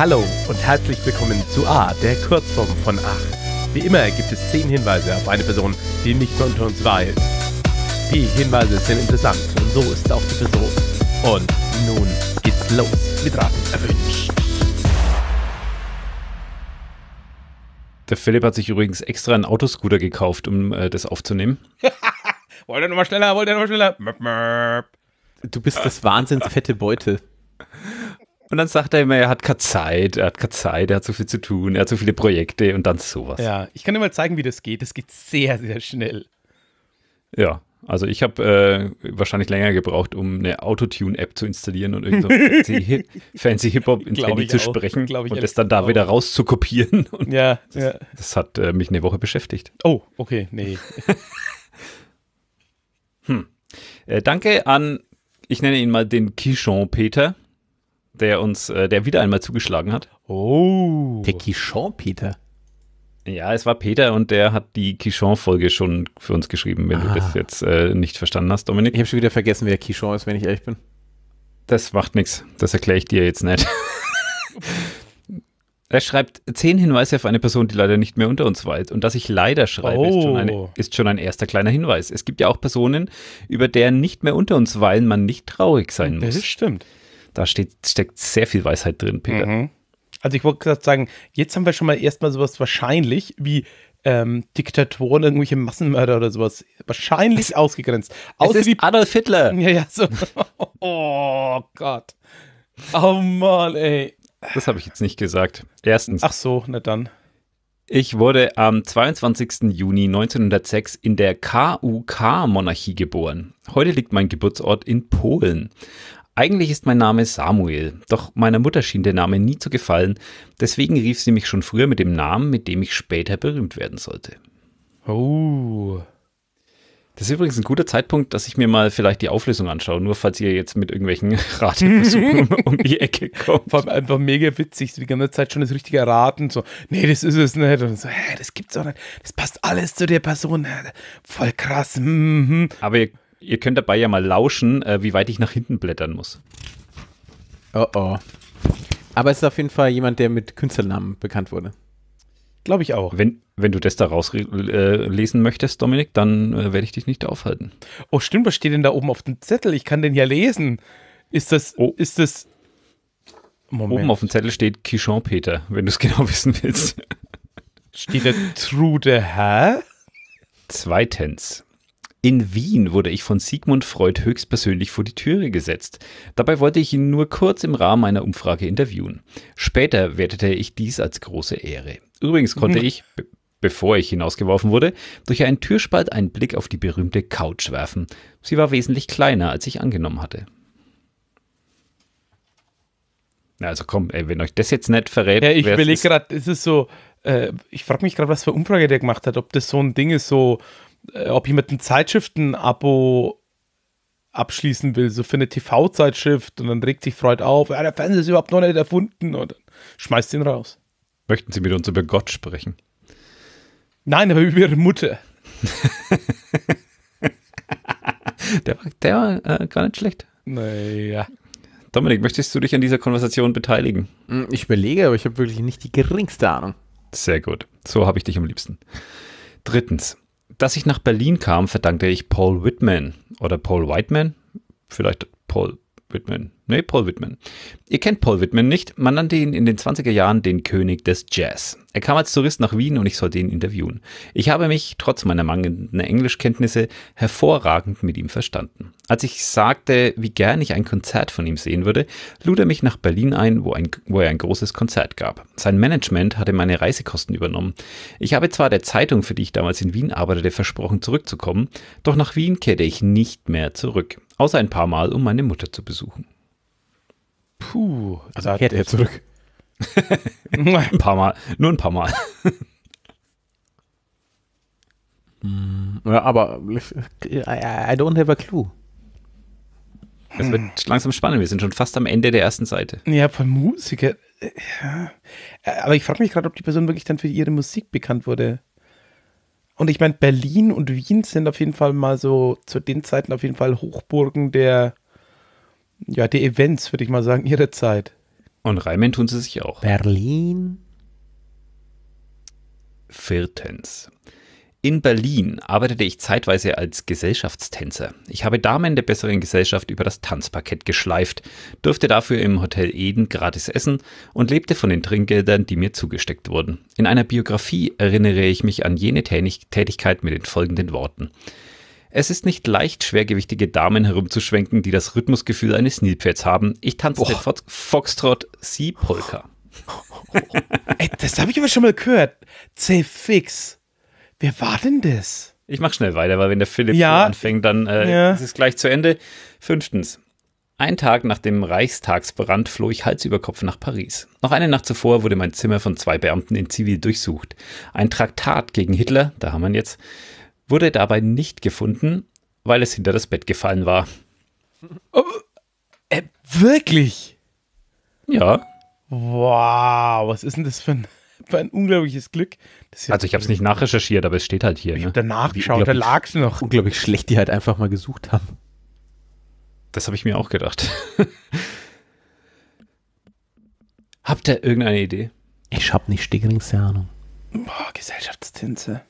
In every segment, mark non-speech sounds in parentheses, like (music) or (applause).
Hallo und herzlich willkommen zu A, der Kurzform von Ach. Wie immer gibt es 10 Hinweise auf eine Person, die nicht mehr unter uns weilt. Die Hinweise sind interessant und so ist auch die Person. Und nun geht's los mit Raten erwünscht. Der Philipp hat sich übrigens extra einen Autoscooter gekauft, um äh, das aufzunehmen. (laughs) wollt ihr nochmal schneller, wollt ihr nochmal schneller? Du bist das wahnsinns fette Beute. Und dann sagt er immer, er hat keine Zeit, er hat keine Zeit, er hat so viel zu tun, er hat so viele Projekte und dann sowas. Ja, ich kann dir mal zeigen, wie das geht. Das geht sehr, sehr schnell. Ja, also ich habe äh, wahrscheinlich länger gebraucht, um eine Autotune-App zu installieren und irgendwie so (laughs) fancy, Hip-Hop ins Handy zu sprechen und das dann da auch. wieder rauszukopieren. (laughs) Ja, das, ja. das hat äh, mich eine Woche beschäftigt. Oh, okay, nee. (laughs) hm. äh, danke an, ich nenne ihn mal den Kishon Peter der uns, äh, der wieder einmal zugeschlagen hat. Oh. Der Quichon, Peter. Ja, es war Peter und der hat die Quichon-Folge schon für uns geschrieben, wenn ah. du das jetzt äh, nicht verstanden hast, Dominik. Ich habe schon wieder vergessen, wer Quichon ist, wenn ich ehrlich bin. Das macht nichts. Das erkläre ich dir jetzt nicht. (laughs) Er schreibt zehn Hinweise auf eine Person, die leider nicht mehr unter uns weilt. Und dass ich leider schreibe, oh. ist, schon eine, oh. ist, schon ein erster kleiner Hinweis. Es gibt ja auch Personen, über deren nicht mehr unter uns weilen man nicht traurig sein muss. Das stimmt. Da steht, steckt sehr viel Weisheit drin, Peter. Mhm. Also ich wollte gerade sagen, jetzt haben wir schon mal erstmal sowas wahrscheinlich wie ähm, Diktatoren, irgendwelche Massenmörder oder sowas. Wahrscheinlich es, ausgegrenzt. Außer es Adolf Hitler. (laughs) Ja, ja, so. oh Gott. Oh Mann, ey. Das habe ich jetzt nicht gesagt. Erstens. Ach so, na dann. Ich wurde am 22. Juni 1906 in der KUK-Monarchie geboren. Heute liegt mein Geburtsort in Polen. Eigentlich ist mein Name Samuel, doch meiner Mutter schien der Name nie zu gefallen, deswegen rief sie mich schon früher mit dem Namen, mit dem ich später berühmt werden sollte. Oh. Das ist übrigens ein guter Zeitpunkt, dass ich mir mal vielleicht die Auflösung anschaue, nur falls ihr jetzt mit irgendwelchen (laughs) Rateversuchen (laughs) um die Ecke kommt. War einfach mega witzig, die ganze Zeit schon das richtige Erraten, so, nee, das ist es nicht. Und so, hä, das gibt's auch nicht. Das passt alles zu der Person. Voll krass. Mhm. Aber ihr Ihr könnt dabei ja mal lauschen, äh, wie weit ich nach hinten blättern muss. Oh oh. Aber es ist auf jeden Fall jemand, der mit Künstlernamen bekannt wurde. Glaube ich auch. Wenn, wenn du das da rauslesen äh, möchtest, Dominik, dann äh, werde ich dich nicht aufhalten. Oh, stimmt, was steht denn da oben auf dem Zettel? Ich kann den ja lesen. Ist das. Oh. Ist das. Moment. Oben auf dem Zettel steht Kishon Peter, wenn du es (laughs) genau wissen willst. Steht da Trude Herr? Zweitens. In Wien wurde ich von Sigmund Freud höchstpersönlich vor die Türe gesetzt. Dabei wollte ich ihn nur kurz im Rahmen einer Umfrage interviewen. Später wertete ich dies als große Ehre. Übrigens konnte mhm. ich, be bevor ich hinausgeworfen wurde, durch einen Türspalt einen Blick auf die berühmte Couch werfen. Sie war wesentlich kleiner, als ich angenommen hatte. also komm, ey, wenn euch das jetzt nicht verrät. Ja, ich überlege gerade, ist es so, äh, ich frage mich gerade, was für Umfrage der gemacht hat, ob das so ein Ding ist, so äh, ob ich mit einem Zeitschriften-Abo abschließen will, so für eine TV-Zeitschrift und dann regt sich Freud auf, ja, der Fernseher ist überhaupt noch nicht erfunden und dann schmeißt ihn raus. Möchten Sie mit uns über Gott sprechen? Nein, aber über Ihre Mutter. (laughs) der war, der war äh, gar nicht schlecht. Naja. Dominik, möchtest du dich an dieser Konversation beteiligen? Hm, ich überlege, aber ich habe wirklich nicht die geringste Ahnung. Sehr gut. So habe ich dich am liebsten. Drittens, dass ich nach Berlin kam, verdankte ich Paul Whitman oder Paul Whiteman, vielleicht Paul Whitman. Nee, Paul Whitman. Ihr kennt Paul Whitman nicht. Man nannte ihn in den 20er Jahren den König des Jazz. Er kam als Tourist nach Wien und ich sollte ihn interviewen. Ich habe mich, trotz meiner mangelnden Englischkenntnisse, hervorragend mit ihm verstanden. Als ich sagte, wie gern ich ein Konzert von ihm sehen würde, lud er mich nach Berlin ein, wo, ein, wo er ein großes Konzert gab. Sein Management hatte meine Reisekosten übernommen. Ich habe zwar der Zeitung, für die ich damals in Wien arbeitete, versprochen zurückzukommen, doch nach Wien kehrte ich nicht mehr zurück. Außer ein paar Mal, um meine Mutter zu besuchen. Puh, also kehrt er zurück. ein paar Mal, nur ein paar Mal. Hm, ja, aber I don't have a clue. Es wird langsam spannend. Wir sind schon fast am Ende der ersten Seite. Ja, von Musiker. Äh, ja. Äh, aber ich frage mich gerade, ob die Person wirklich dann für ihre Musik bekannt wurde. Und ich meine, Berlin und Wien sind auf jeden Fall mal so zu den Zeiten auf jeden Fall Hochburgen der, ja, der Events, würde ich mal sagen, ihrer Zeit. Und reimen tun sie sich auch. Berlin. Viertens. In Berlin arbeitete ich zeitweise als Gesellschaftstänzer. Ich habe Damen der besseren Gesellschaft über das Tanzparkett geschleift, durfte dafür im Hotel Eden gratis essen und lebte von den Trinkgeldern, die mir zugesteckt wurden. In einer Biografie erinnere ich mich an jene Tätigkeit mit den folgenden Worten. Es ist nicht leicht, schwergewichtige Damen herumzuschwenken, die das Rhythmusgefühl eines Nilpferds haben. Ich tanze den Fox Foxtrot, sie Polka. (laughs) Ey, das habe ich aber schon mal gehört. C-Fix. Wer war denn das? Ich mach schnell weiter, weil wenn der Philipp ja. so anfängt, dann äh, ja. ist es gleich zu Ende. Fünftens. Ein Tag nach dem Reichstagsbrand floh ich Hals über Kopf nach Paris. Noch eine Nacht zuvor wurde mein Zimmer von zwei Beamten in Zivil durchsucht. Ein Traktat gegen Hitler, da haben wir ihn jetzt, wurde dabei nicht gefunden, weil es hinter das Bett gefallen war. Oh, äh, wirklich? Ja. Wow, was ist denn das für ein war ein unglaubliches Glück. Ja also ich habe es nicht nachrecherchiert, aber es steht halt hier. Ich ne? habe danach geschaut, da lag es noch. Unglaublich schlecht, die halt einfach mal gesucht haben. Das habe ich mir auch gedacht. (laughs) Habt ihr irgendeine Idee? Ich habe nicht die geringste Ahnung. Boah, Gesellschaftstänze.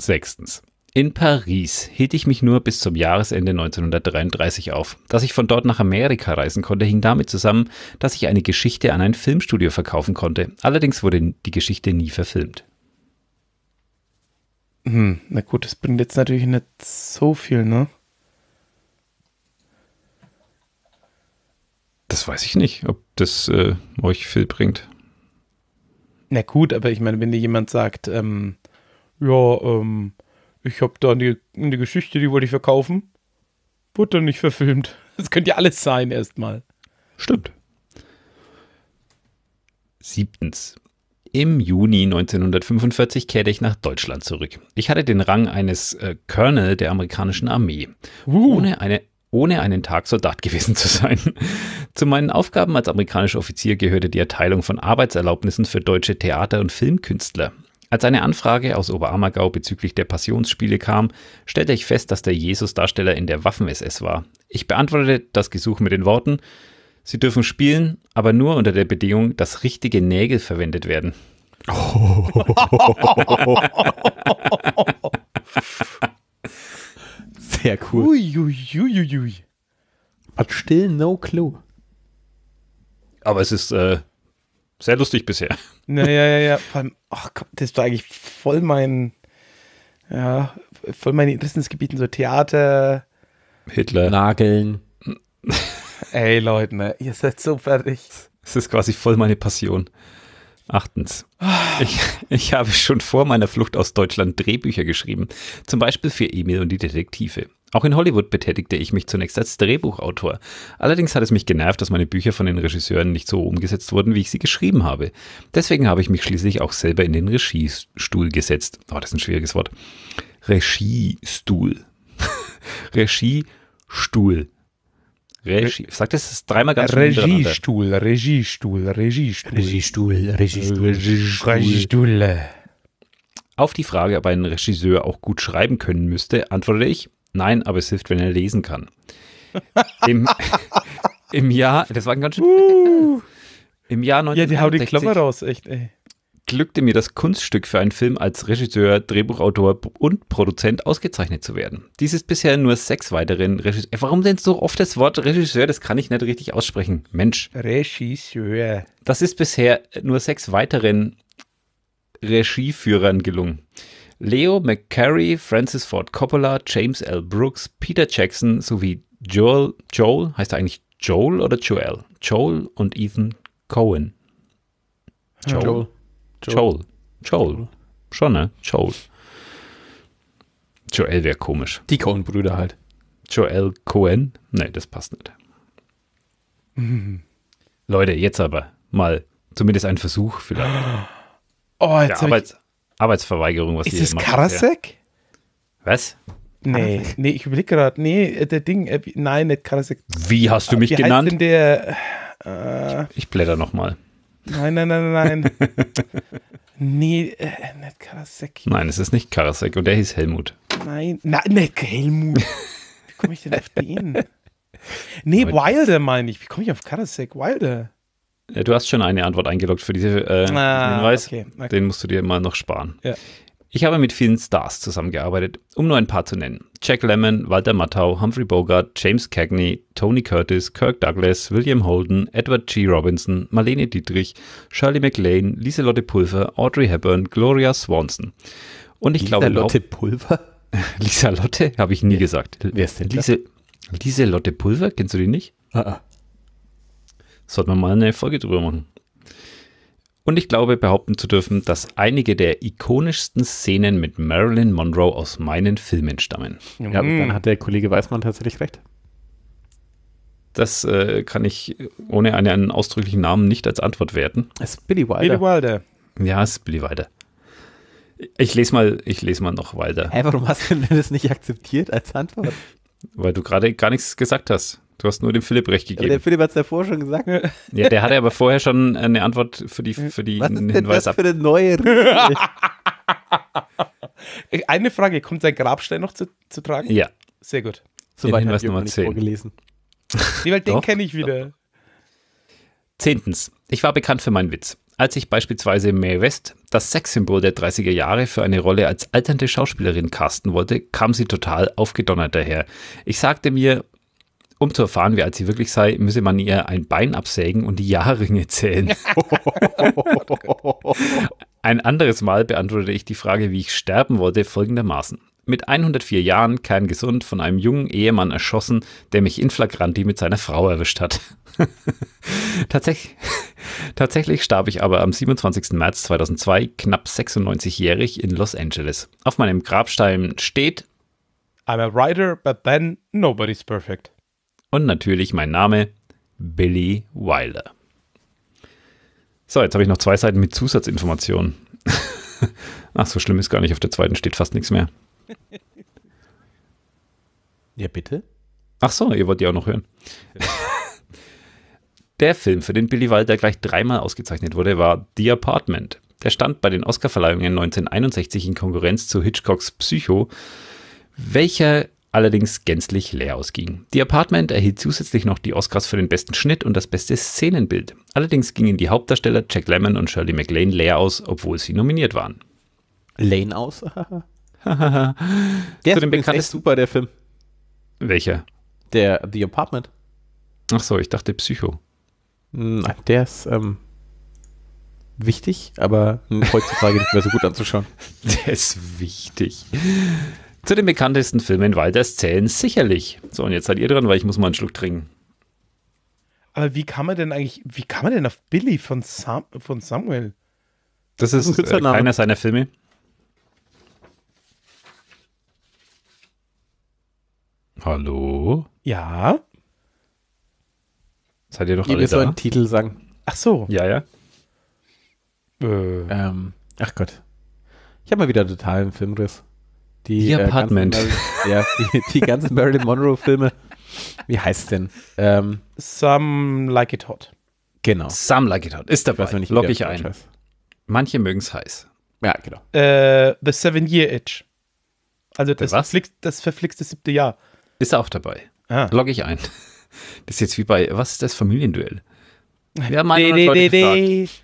Sechstens. In Paris hielt ich mich nur bis zum Jahresende 1933 auf. Dass ich von dort nach Amerika reisen konnte, hing damit zusammen, dass ich eine Geschichte an ein Filmstudio verkaufen konnte. Allerdings wurde die Geschichte nie verfilmt. Hm, na gut, das bringt jetzt natürlich nicht so viel, ne? Das weiß ich nicht, ob das äh, euch viel bringt. Na gut, aber ich meine, wenn dir jemand sagt, ähm, ja, ähm, ich habe da eine, eine Geschichte, die wollte ich verkaufen. Wurde dann nicht verfilmt. (laughs) Das könnte ja alles sein erstmal. Stimmt. Siebtens. Im Juni 1945 kehrte ich nach Deutschland zurück. Ich hatte den Rang eines äh, Colonel der amerikanischen Armee. Uh. Ohne eine ohne einen Tag Soldat (laughs) gewesen zu sein. zu meinen Aufgaben als amerikanischer Offizier gehörte die Erteilung von Arbeitserlaubnissen für deutsche Theater- und Filmkünstler. Als eine Anfrage aus Oberammergau bezüglich der Passionsspiele kam, stellte ich fest, dass der Jesus-Darsteller in der Waffen-SS war. Ich beantwortete das Gesuch mit den Worten, Sie dürfen spielen, aber nur unter der Bedingung, dass richtige Nägel verwendet werden. (laughs) Sehr cool. Uiuiuiui. But still no clue. Aber es ist äh, sehr lustig bisher. Ja, ja, ja, ja. Vor allem, ach Gott, das war eigentlich voll mein, ja, voll meine Interessensgebieten, so Theater. Hitler. Nageln. Ey, Leute, ne, ihr seid so fertig. Es ist quasi voll meine Passion. Achtens. Ah. Ich, ich habe schon vor meiner Flucht aus Deutschland Drehbücher geschrieben, zum Beispiel für Emil und die Detektive. Auch in Hollywood betätigte ich mich zunächst als Drehbuchautor. Allerdings hat es mich genervt, dass meine Bücher von den Regisseuren nicht so umgesetzt wurden, wie ich sie geschrieben habe. Deswegen habe ich mich schließlich auch selber in den Regiestuhl gesetzt. Oh, das ist ein schwieriges Wort. Regiestuhl. (laughs) Regiestuhl. Regie. Sag das dreimal ganz Regiestuhl, Regiestuhl, Regiestuhl. Regiestuhl, Regiestuhl. Regiestuhl. Auf die Frage, ob ein Regisseur auch gut schreiben können müsste, antworte ich, Nein, aber es hilft, wenn er lesen kann. (laughs) Im, (laughs) im Jahr, das war ein ganz schön. Uh, (laughs) Im Jahr 1961. Ja, die hau die Klammer raus, echt, ey. Glückte mir das Kunststück für einen Film als Regisseur, Drehbuchautor und Produzent ausgezeichnet zu werden. Dies ist bisher nur sechs weiteren Regisseuren. Warum denn so oft das Wort Regisseur? Das kann ich nicht richtig aussprechen. Mensch. Regisseur. Das ist bisher nur sechs weiteren Regieführern gelungen. Leo McCarry, Francis Ford Coppola, James L. Brooks, Peter Jackson sowie Joel, Joel, heißt er eigentlich Joel oder Joel? Joel und Ethan Cohen. Joel. Joel. Joel. Joel. Joel. Schon, ne? Joel. Joel wäre komisch. Die Cohen-Brüder halt. Joel Cohen? Nee, das passt nicht. (laughs) Leute, jetzt aber mal zumindest ein Versuch vielleicht. Oh, jetzt ja, aber jetzt, Arbeitsverweigerung, was ist die das macht. Karasek? Was? Nee, nee, ich überlege gerade. Nee, der Ding, äh, nein, nicht Karasek. Wie hast du mich Wie genannt? Heißt denn der, äh, ich, ich blätter nochmal. Nein, nein, nein, nein. (laughs) nee, äh, nicht Karasek. Nein, es ist nicht Karasek und der hieß Helmut. Nein, nein, nicht Helmut. Wie komme ich denn auf den? (laughs) Nee, Wilder meine ich. Wie komme ich auf Karasek? Wilder. Du hast schon eine Antwort eingeloggt für diese, äh, ah, diesen Hinweis. Okay, okay. Den musst du dir mal noch sparen. Ja. Ich habe mit vielen Stars zusammengearbeitet, um nur ein paar zu nennen. Jack Lemmon, Walter Matthau, Humphrey Bogart, James Cagney, Tony Curtis, Kirk Douglas, William Holden, Edward G. Robinson, Marlene Dietrich, Shirley MacLaine, Lieselotte Pulver, Audrey Hepburn, Gloria Swanson. Und ich glaube... Lieselotte Pulver? (laughs) Lieselotte? Habe ich nie ja. gesagt. Wer ist denn Lise, Lieselotte Pulver? Kennst du die nicht? Ah, ah. Sollten wir mal eine Folge drüber machen. Und ich glaube, behaupten zu dürfen, dass einige der ikonischsten Szenen mit Marilyn Monroe aus meinen Filmen stammen. Ja, dann mhm. hat der Kollege Weißmann tatsächlich recht. Das äh, kann ich ohne einen, einen, ausdrücklichen Namen nicht als Antwort werten. Es ist Billy Wilder. Billy Wilder. Ja, es ist Billy Wilder. Ich lese mal, ich lese mal noch weiter. Hä, warum hast du denn das nicht akzeptiert als Antwort? Weil du gerade gar nichts gesagt hast. Du hast nur dem Philipp recht gegeben. Aber der Philipp hat es davor schon gesagt. Ja, der hatte aber vorher schon eine Antwort für die, für die Was ist denn das ab. für eine neue (laughs) äh, Eine Frage, kommt sein Grabstein noch zu, zu tragen? Ja. Sehr gut. So Soweit Hinweis Nummer nicht 10. vorgelesen. Nee, weil den kenne ich wieder. Zehntens. Ich war bekannt für meinen Witz. Als ich beispielsweise Mae West, das Sexsymbol der 30er Jahre, für eine Rolle als alternde Schauspielerin casten wollte, kam sie total aufgedonnert daher. Ich sagte mir, um zu erfahren, wie alt sie wirklich sei, müsse man ihr ein Bein absägen und die Jahrringe zählen. (laughs) Oh ein anderes Mal beantwortete ich die Frage, wie ich sterben wollte, folgendermaßen. Mit 104 Jahren, kerngesund, von einem jungen Ehemann erschossen, der mich in flagranti mit seiner Frau erwischt hat. (laughs) Tatsächlich, tatsächlich starb ich aber am 27. März 2002, knapp 96-jährig, in Los Angeles. Auf meinem Grabstein steht: I'm a writer, but then nobody's perfect und natürlich mein Name Billy Wilder. So, jetzt habe ich noch zwei Seiten mit Zusatzinformationen. (laughs) Ach, so schlimm ist gar nicht. Auf der zweiten steht fast nichts mehr. Ja, bitte? Ach so, ihr wollt die auch noch hören. (laughs) Der Film, für den Billy Wilder gleich dreimal ausgezeichnet wurde, war The Apartment. Der stand bei den Oscarverleihungen 1961 in Konkurrenz zu Hitchcocks Psycho, welcher allerdings gänzlich leer ausging. The Apartment erhielt zusätzlich noch die Oscars für den besten Schnitt und das beste Szenenbild. Allerdings gingen die Hauptdarsteller Jack Lemmon und Shirley MacLaine leer aus, obwohl sie nominiert waren. Lane aus? (laughs) (laughs) der Zu ist echt super, der Film. Welcher? Der The Apartment. Ach so, ich dachte Psycho. Nein, hm, der ist ähm, wichtig, aber heutzutage nicht mehr so gut anzuschauen. (laughs) Der ist wichtig. Zu den bekanntesten Filmen Walders zählen sicherlich. So, und jetzt seid ihr dran, weil ich muss mal einen Schluck trinken. Aber wie kann man denn eigentlich, wie kann man denn auf Billy von, Sam, von Samuel? Das ist äh, einer seiner Filme. Hallo? Ja? Seid ihr doch alle da? so einen Titel sagen. Ach so. Ja, ja. Äh. Ähm, ach Gott. Ich habe mal wieder total einen Filmriss. Die, The äh, Apartment. Äh, ja, die, die ganzen (laughs) Marilyn Monroe-Filme. Wie heißt denn? Ähm, Some Like It Hot. Genau. Some Like It Hot. Ist dabei. Nicht, Log ich ein. Scheiß. Manche mögen es heiß. Ja, genau. Äh, the Seven Year Itch. Also das, verflixt, das verflixte siebte Jahr. Ist auch dabei. Ah. Log ich ein. (laughs) Das ist jetzt wie bei, was ist das Familienduell? (laughs) Wir haben nee, Leute gefragt.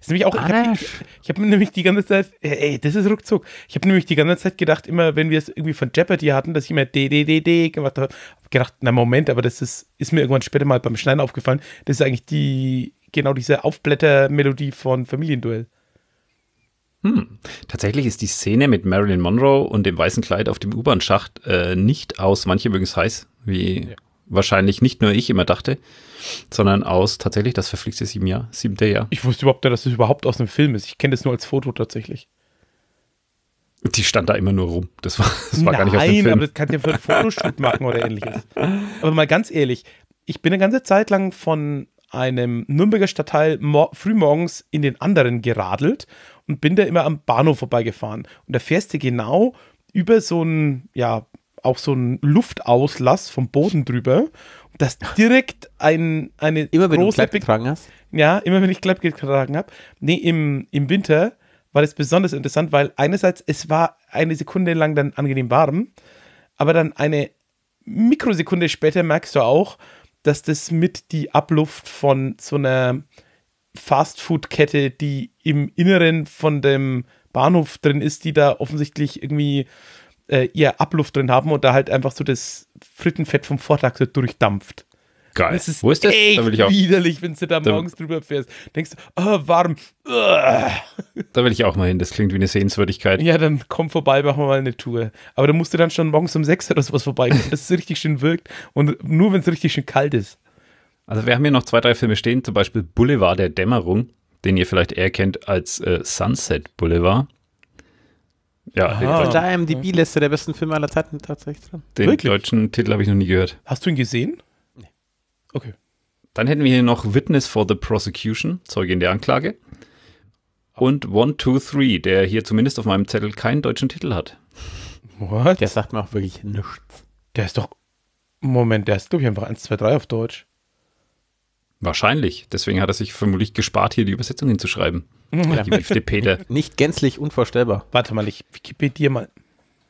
Ist nämlich auch, Arsch. ich habe hab nämlich die ganze Zeit, äh, ey, das ist ruckzuck. Ich habe nämlich die ganze Zeit gedacht, immer wenn wir es irgendwie von Jeopardy hatten, dass ich immer DDDD gemacht habe, hab gedacht, na Moment, aber das ist, ist mir irgendwann später mal beim Schneiden aufgefallen. Das ist eigentlich die, genau diese Aufblättermelodie von Familienduell. Hm. Tatsächlich ist die Szene mit Marilyn Monroe und dem weißen Kleid auf dem U-Bahn-Schacht äh, nicht aus Manche mögen es heiß, wie ja wahrscheinlich nicht nur ich immer dachte, sondern aus tatsächlich das verflixte sieben Jahr, siebte Jahr. Ich wusste überhaupt nicht, dass das überhaupt aus einem Film ist. Ich kenne das nur als Foto tatsächlich. Die stand da immer nur rum. Das war, das war Nein, gar nicht aus dem Film. Nein, aber das kannst du ja für einen Fotoshoot machen oder ähnliches. Aber mal ganz ehrlich, ich bin eine ganze Zeit lang von einem Nürnberger Stadtteil frühmorgens in den anderen geradelt und bin da immer am Bahnhof vorbeigefahren. Und da fährst du genau über so ein, ja, auch so ein Luftauslass vom Boden drüber, dass direkt ein, eine immer, wenn große... Immer getragen hast? Ja, immer wenn ich Klepp getragen habe. Nee, im, im Winter war das besonders interessant, weil einerseits es war eine Sekunde lang dann angenehm warm, aber dann eine Mikrosekunde später merkst du auch, dass das mit die Abluft von so einer Fastfood-Kette, die im Inneren von dem Bahnhof drin ist, die da offensichtlich irgendwie äh, ihr Abluft drin haben und da halt einfach so das Frittenfett vom Vortag so durchdampft. Geil. Das ist Wo ist das? Echt da will ich auch. widerlich, wenn du da morgens da drüber fährst. Denkst du, oh, warm. Da will ich auch mal hin. Das klingt wie eine Sehenswürdigkeit. Ja, dann komm vorbei, machen wir mal eine Tour. Aber da musst du dann schon morgens um sechs oder sowas vorbeikommen, dass es richtig schön wirkt. Und nur, wenn es richtig schön kalt ist. Also wir haben hier noch zwei, drei Filme stehen. Zum Beispiel Boulevard der Dämmerung, den ihr vielleicht eher kennt als äh, Sunset Boulevard. Ja, Aha. von der IMDb-Liste der besten Film aller Zeiten tatsächlich drin. Den Wirklich? deutschen Titel habe ich noch nie gehört. Hast du ihn gesehen? Nee. Okay. Dann hätten wir hier noch Witness for the Prosecution, Zeuge in der Anklage. Und One, Two, Three, der hier zumindest auf meinem Zettel keinen deutschen Titel hat. What? Der sagt mir auch wirklich nichts. Der ist doch. Moment, der ist, glaube ich, einfach 1, 2, 3 auf Deutsch. Wahrscheinlich. Deswegen hat er sich vermutlich gespart, hier die Übersetzung hinzuschreiben. Ja. Die FDP der. (laughs) Nicht gänzlich unvorstellbar. Warte mal, ich Wikipedia mal.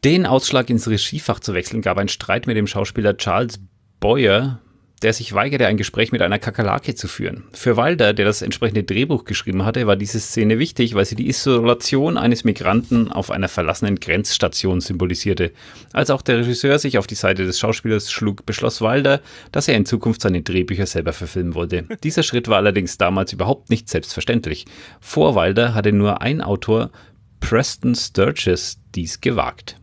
Den Ausschlag ins Regiefach zu wechseln gab ein Streit mit dem Schauspieler Charles Boyer, der sich weigerte, ein Gespräch mit einer Kakerlake zu führen. Für Walder, der das entsprechende Drehbuch geschrieben hatte, war diese Szene wichtig, weil sie die Isolation eines Migranten auf einer verlassenen Grenzstation symbolisierte. Als auch der Regisseur sich auf die Seite des Schauspielers schlug, beschloss Walder, dass er in Zukunft seine Drehbücher selber verfilmen wollte. (laughs) Dieser Schritt war allerdings damals überhaupt nicht selbstverständlich. Vor Walder hatte nur ein Autor, Preston Sturges, dies gewagt.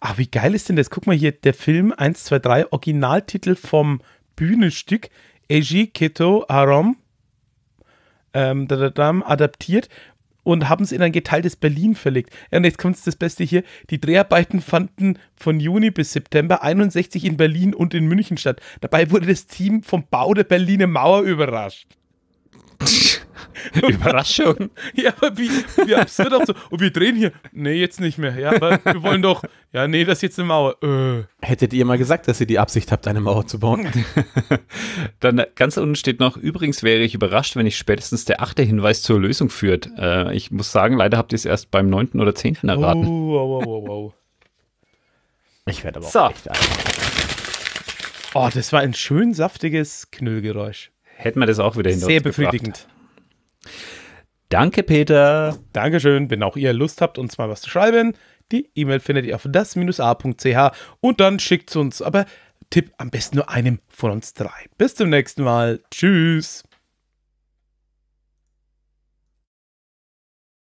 Ach, wie geil ist denn das? Guck mal hier, der Film 1, 2, 3, Originaltitel vom Bühnenstück Eji Keto Haram ähm, adaptiert und haben es in ein geteiltes Berlin verlegt. Ja, und jetzt kommt das Beste hier. Die Dreharbeiten fanden von Juni bis September 61 in Berlin und in München statt. Dabei wurde das Team vom Bau der Berliner Mauer überrascht. (laughs) (laughs) Überraschung. (laughs) ja, aber wie, wie absurd auch so. Und oh, wir drehen hier. Nee, jetzt nicht mehr. Ja, aber wir wollen doch. Ja, nee, das ist jetzt eine Mauer. Äh. Hättet ihr mal gesagt, dass ihr die Absicht habt, eine Mauer zu bauen? (laughs) Dann äh, ganz unten steht noch, übrigens wäre ich überrascht, wenn ich spätestens der achte Hinweis zur Lösung führt. Äh, ich muss sagen, leider habt ihr es erst beim neunten oder zehnten erraten. Oh, wow, wow, wow. Ich werde aber so. auch echt Oh, das war ein schön saftiges Knüllgeräusch. Hätten wir das auch wieder hinter Sehr befriedigend. Gebracht. Danke, Peter. Dankeschön. Wenn auch ihr Lust habt, uns mal was zu schreiben, die E-Mail findet ihr auf das-a.ch und dann schickt uns aber Tipp am besten nur einem von uns drei. Bis zum nächsten Mal. Tschüss.